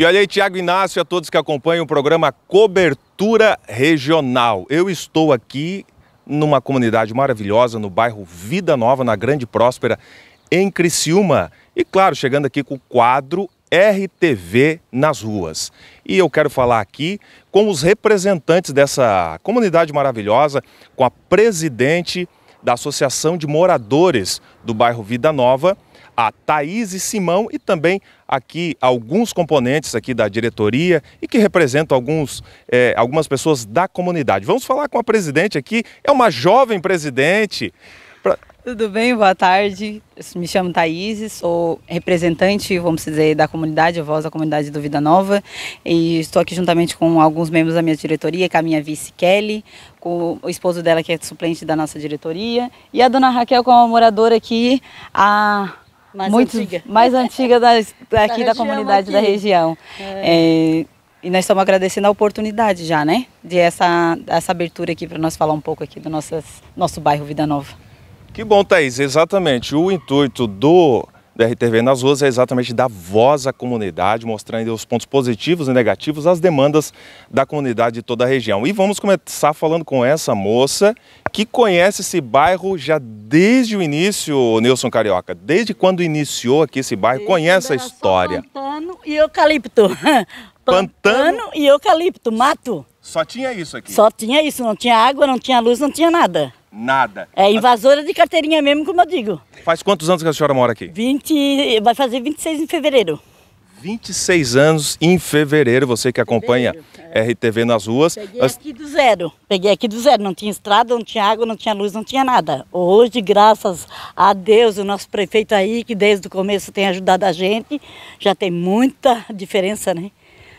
E olha aí, Tiago Inácio, a todos que acompanham o programa Cobertura Regional. Eu estou aqui numa comunidade maravilhosa, no bairro Vida Nova, na Grande Próspera, em Criciúma. E claro, chegando aqui com o quadro RTV nas ruas. E eu quero falar aqui com os representantes dessa comunidade maravilhosa, com a presidente da Associação de Moradores do bairro Vida Nova, a Thaís e Simão e também aqui alguns componentes aqui da diretoria e que representam alguns, é, algumas pessoas da comunidade. Vamos falar com a presidente aqui, é uma jovem presidente. Pra... Tudo bem, boa tarde. Me chamo Thaís, sou representante, vamos dizer, da comunidade, voz da comunidade do Vida Nova. E estou aqui juntamente com alguns membros da minha diretoria, com é a minha vice Kelly, com o esposo dela que é suplente da nossa diretoria, e a dona Raquel, que é uma moradora aqui há mais muito antiga. mais antiga da, daqui da, da comunidade aqui. da região. É. É, e nós estamos agradecendo a oportunidade já, né? De essa, essa abertura aqui para nós falar um pouco aqui do nossas, nosso bairro Vida Nova. Que bom, Thaís. Exatamente. O intuito do da RTV nas ruas é exatamente dar voz à comunidade, mostrando os pontos positivos e negativos, as demandas da comunidade de toda a região. E vamos começar falando com essa moça que conhece esse bairro já desde o início, Nilson Carioca. Desde quando iniciou aqui esse bairro, desde conhece a história. Pantano e eucalipto. pantano e eucalipto, mato. Só tinha isso aqui? Só tinha isso, não tinha água, não tinha luz, não tinha nada. Nada. É invasora de carteirinha mesmo, como eu digo. Faz quantos anos que a senhora mora aqui? 20, vai fazer 26 em fevereiro. 26 anos em fevereiro, você que acompanha é. RTV nas ruas. Peguei aqui do zero, peguei aqui do zero, não tinha estrada, não tinha água, não tinha luz, não tinha nada. Hoje, graças a Deus, o nosso prefeito aí, que desde o começo tem ajudado a gente, já tem muita diferença, né?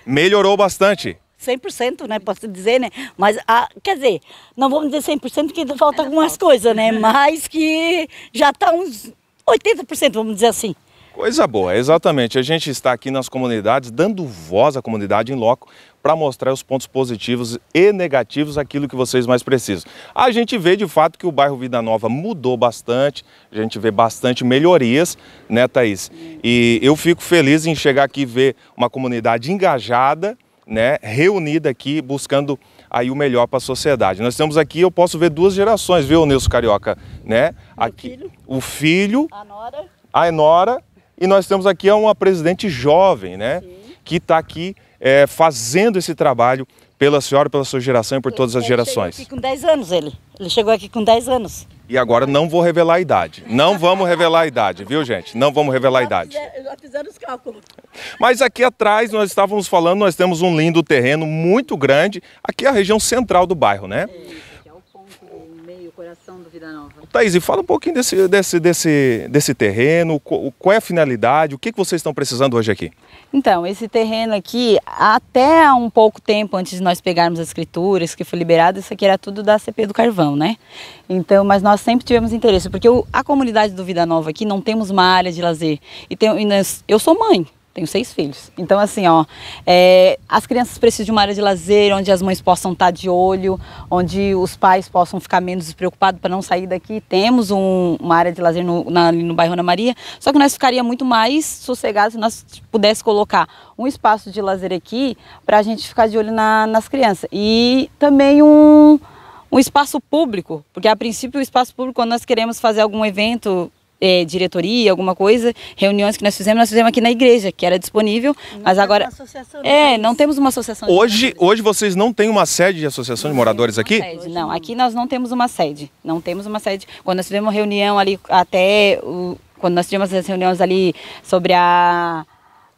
Melhorou bastante. 100%, né? Posso dizer, né? Mas, a, ah, quer dizer, não vamos dizer 100% que falta algumas coisas, né? Mas que já está uns 80%, vamos dizer assim. Coisa boa, exatamente. A gente está aqui nas comunidades, dando voz à comunidade em loco para mostrar os pontos positivos e negativos, aquilo que vocês mais precisam. A gente vê de fato que o bairro Vida Nova mudou bastante, a gente vê bastante melhorias, né, Thaís? E eu fico feliz em chegar aqui e ver uma comunidade engajada, né, reunida aqui buscando aí o melhor para a sociedade. Nós temos aqui, eu posso ver duas gerações, viu, Nilson Carioca, né? Aqui filho, o filho, a nora, a nora, e nós temos aqui é uma presidente jovem, né, Sim. que está aqui é, fazendo esse trabalho pela senhora, pela sua geração e por todas as ele gerações. Chegou aqui com 10 anos ele. Ele chegou aqui com 10 anos. E agora não vou revelar a idade. Não vamos revelar a idade, viu, gente? Não vamos revelar a idade. Fizeram, já fizeram os cálculos. Mas aqui atrás nós estávamos falando, nós temos um lindo terreno muito grande. Aqui é a região central do bairro, né? É coração do Vida Nova. Thaís, fala um pouquinho desse, desse, desse, desse terreno, qual é a finalidade, o que, que vocês estão precisando hoje aqui? Então, esse terreno aqui, até um pouco tempo antes de nós pegarmos as escrituras que foi liberado, isso aqui era tudo da CP do Carvão, né? Então, mas nós sempre tivemos interesse, porque a comunidade do Vida Nova aqui não temos uma área de lazer. E, tem, eu sou mãe, tenho seis filhos. Então, assim, ó, é, as crianças precisam de uma área de lazer onde as mães possam estar tá de olho, onde os pais possam ficar menos despreocupados para não sair daqui. Temos um, uma área de lazer no, na, no bairro Ana Maria, só que nós ficaria muito mais sossegados se nós pudéssemos colocar um espaço de lazer aqui para a gente ficar de olho na, nas crianças. E também um, um espaço público, porque a princípio o espaço público, quando nós queremos fazer algum evento é, diretoria, alguma coisa, reuniões que nós fizemos, nós fizemos aqui na igreja, que era disponível, não mas agora... é, não temos uma associação. Hoje, hoje vocês não têm uma sede de associação não de moradores aqui? Sede, não, aqui nós não temos uma sede, não temos uma sede. Quando nós fizemos reunião ali, até o, quando nós tivemos as reuniões ali sobre a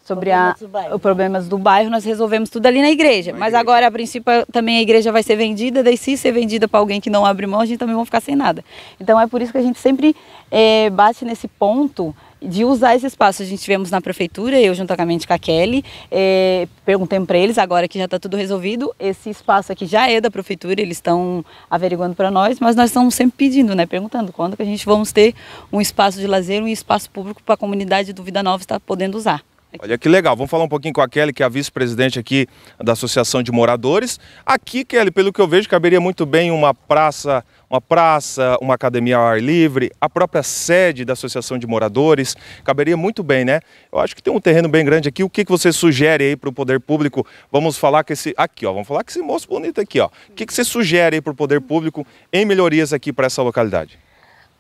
sobre problemas a, os problemas do bairro, nós resolvemos tudo ali na igreja. Na mas igreja. agora, a princípio, também a igreja vai ser vendida, daí se ser vendida para alguém que não abre mão, a gente também vai ficar sem nada. Então é por isso que a gente sempre é, bate nesse ponto de usar esse espaço. A gente tivemos na prefeitura, eu juntamente com a Kelly, é, perguntei para eles, agora que já está tudo resolvido, esse espaço aqui já é da prefeitura, eles estão averiguando para nós, mas nós estamos sempre pedindo, né, perguntando quando que a gente vamos ter um espaço de lazer, um espaço público para a comunidade do Vida Nova estar podendo usar. Olha que legal. Vamos falar um pouquinho com a Kelly, que é a vice-presidente aqui da Associação de Moradores. Aqui, Kelly, pelo que eu vejo, caberia muito bem uma praça, uma praça, uma academia ao ar livre, a própria sede da Associação de Moradores. Caberia muito bem, né? Eu acho que tem um terreno bem grande aqui. O que, que você sugere aí para o poder público? Vamos falar com esse. Aqui, ó. Vamos falar com esse moço bonito aqui, ó. O que, que você sugere aí para o poder público em melhorias aqui para essa localidade?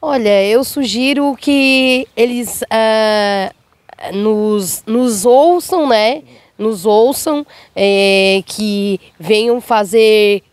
Olha, eu sugiro que eles. Uh nos, nos ouçam, né? Nos ouçam, é, que venham fazer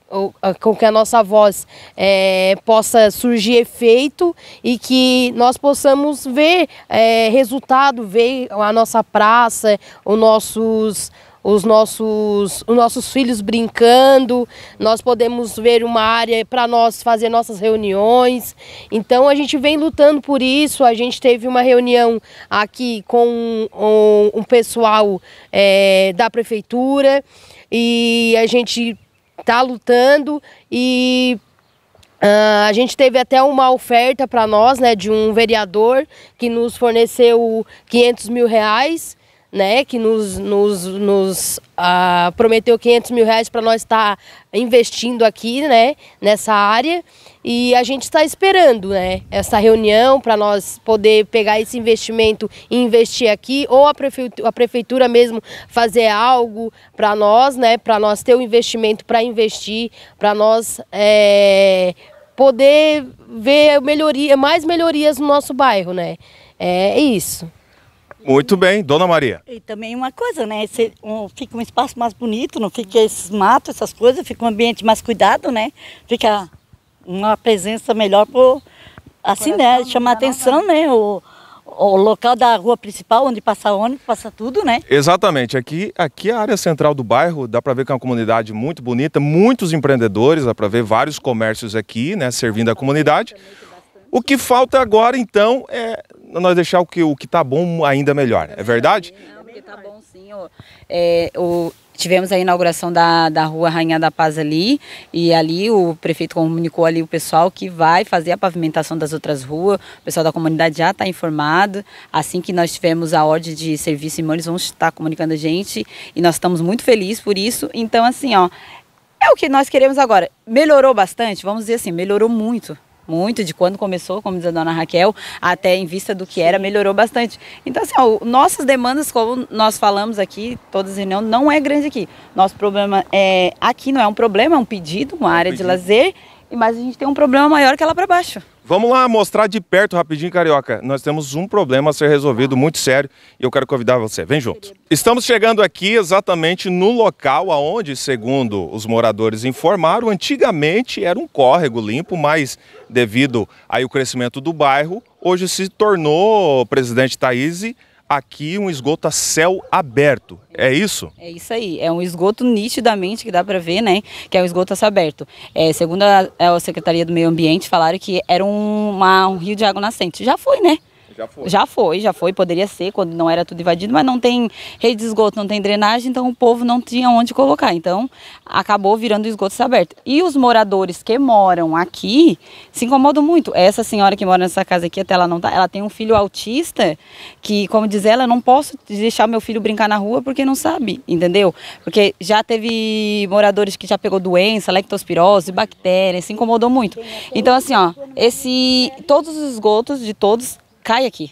ah, com que a nossa voz é, possa surgir efeito e que nós possamos ver é, resultado, ver a nossa praça, os nossos os nossos, os nossos filhos brincando, nós podemos ver uma área para nós fazer nossas reuniões. Então a gente vem lutando por isso. A gente teve uma reunião aqui com um, um pessoal é, da prefeitura e a gente está lutando e Uh, a gente teve até uma oferta para nós, né, de um vereador que nos forneceu 500 mil reais né, que nos, nos, nos ah, prometeu 500 mil reais para nós estar tá investindo aqui, né, nessa área. E a gente está esperando, né, essa reunião para nós poder pegar esse investimento e investir aqui, ou a prefeitura, a prefeitura mesmo fazer algo para nós, né, para nós ter o um investimento para investir, para nós é, poder ver melhoria, mais melhorias no nosso bairro, né. É, é isso. Muito bem, dona Maria. E também uma coisa, né? Esse, um, fica um espaço mais bonito, não fica esses matos, essas coisas, fica um ambiente mais cuidado, né? Fica uma presença melhor por assim, né? Coração, né? Chamar atenção, né? O, o local da rua principal, onde passa ônibus, passa tudo, né? Exatamente. Aqui, aqui é a área central do bairro, dá para ver que é uma comunidade muito bonita, muitos empreendedores, dá para ver vários comércios aqui, né, servindo a comunidade. O que falta agora, então, é nós deixar o que o que tá bom ainda melhor. É verdade? Não, porque está bom sim. Ó. É, o, tivemos a inauguração da, da rua Rainha da Paz ali e ali o prefeito comunicou ali o pessoal que vai fazer a pavimentação das outras ruas, o pessoal da comunidade já está informado, assim que nós tivermos a ordem de serviço em mão, eles vão estar comunicando a gente e nós estamos muito felizes por isso, então assim ó, é o que nós queremos agora, melhorou bastante, vamos dizer assim, melhorou muito muito de quando começou, como diz a dona Raquel, até em vista do que era, melhorou bastante. Então, assim, ó, nossas demandas, como nós falamos aqui, todas as reuniões, não é grande aqui. Nosso problema é aqui não é um problema, é um pedido, uma é um área pedido. de lazer, mas a gente tem um problema maior que é lá para baixo. Vamos lá mostrar de perto rapidinho, Carioca. Nós temos um problema a ser resolvido muito sério e eu quero convidar você. Vem junto. Estamos chegando aqui exatamente no local aonde, segundo os moradores informaram, antigamente era um córrego limpo, mas devido aí o crescimento do bairro, hoje se tornou, presidente Thaís, aqui um esgoto a céu aberto. É isso? É isso aí. É um esgoto nitidamente que dá para ver, né? Que é um esgoto a céu aberto. É, segundo a, a Secretaria do Meio Ambiente, falaram que era um, uma, um rio de água nascente. Já foi, né? Já foi. Já foi, já foi. Poderia ser quando não era tudo invadido, mas não tem rede de esgoto, não tem drenagem, então o povo não tinha onde colocar. Então acabou virando esgoto aberto. E os moradores que moram aqui se incomodam muito. Essa senhora que mora nessa casa aqui, até ela não tá, ela tem um filho autista que, como diz ela, não posso deixar meu filho brincar na rua porque não sabe, entendeu? Porque já teve moradores que já pegou doença, lectospirose, bactéria, se incomodou muito. É então assim, ó, esse todos os esgotos de todos cai aqui.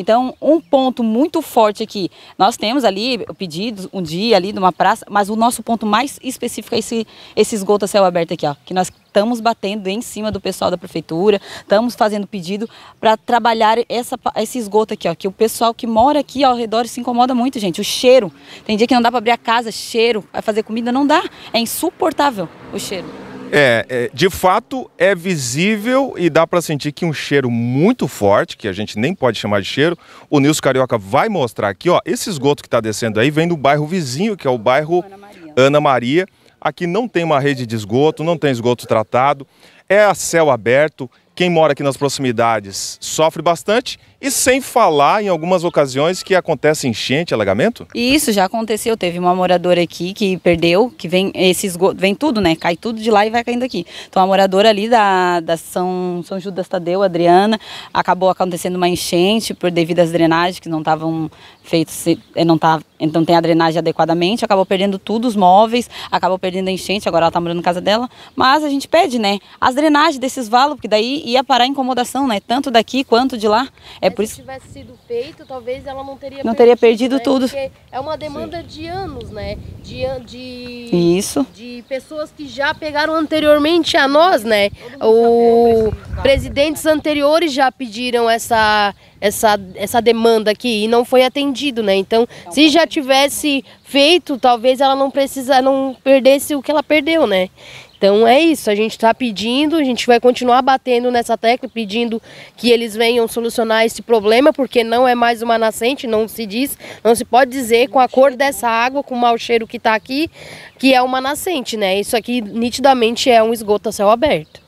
Então, um ponto muito forte aqui, nós temos ali pedidos um dia ali numa praça, mas o nosso ponto mais específico é esse, esse esgoto a céu aberto aqui, ó, que nós estamos batendo em cima do pessoal da prefeitura, estamos fazendo pedido para trabalhar essa, esse esgoto aqui, ó, que o pessoal que mora aqui ao redor se incomoda muito, gente. O cheiro, tem dia que não dá para abrir a casa, cheiro, vai fazer comida, não dá, é insuportável o cheiro. É, é, de fato é visível e dá para sentir que um cheiro muito forte, que a gente nem pode chamar de cheiro, o Nilson Carioca vai mostrar aqui, ó, esse esgoto que está descendo aí vem do bairro vizinho, que é o bairro Ana Maria. Ana Maria. Aqui não tem uma rede de esgoto, não tem esgoto tratado, é a céu aberto, quem mora aqui nas proximidades sofre bastante e sem falar em algumas ocasiões que acontece enchente, alagamento? Isso já aconteceu, teve uma moradora aqui que perdeu, que vem esse esgoto, vem tudo, né? Cai tudo de lá e vai caindo aqui. Então a moradora ali da, da São, São Judas Tadeu, Adriana, acabou acontecendo uma enchente por devido às drenagens que não estavam feitas, eh, não tá, então tem a drenagem adequadamente, acabou perdendo tudo, os móveis, acabou perdendo a enchente, agora ela está morando na casa dela, mas a gente pede, né? As drenagens desses valos, porque daí ia parar a incomodação, né? Tanto daqui quanto de lá. É por se isso. Se tivesse sido feito, talvez ela não teria não perdido, teria perdido né? tudo. Porque é uma demanda Sim. de anos, né? De, de isso. De pessoas que já pegaram anteriormente a nós, né? O presidentes anteriores já pediram essa essa, essa demanda aqui e não foi atendido, né? Então, se já tivesse feito, talvez ela não precisa, não perdesse o que ela perdeu, né? Então é isso, a gente está pedindo, a gente vai continuar batendo nessa tecla, pedindo que eles venham solucionar esse problema, porque não é mais uma nascente, não se diz, não se pode dizer com a cor dessa água, com o mau cheiro que está aqui, que é uma nascente, né? Isso aqui nitidamente é um esgoto a céu aberto.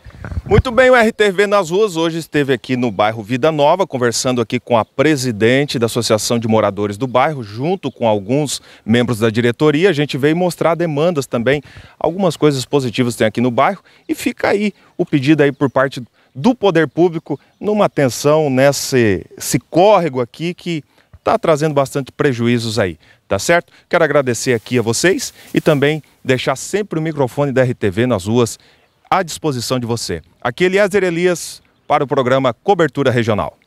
Muito bem, o RTV nas ruas hoje esteve aqui no bairro Vida Nova, conversando aqui com a presidente da Associação de Moradores do Bairro, junto com alguns membros da diretoria. A gente veio mostrar demandas também, algumas coisas positivas tem aqui no bairro e fica aí o pedido aí por parte do poder público numa atenção nesse esse córrego aqui que está trazendo bastante prejuízos aí, tá certo? Quero agradecer aqui a vocês e também deixar sempre o microfone da RTV nas ruas à disposição de você. Aqui Eliezer Elias para o programa Cobertura Regional.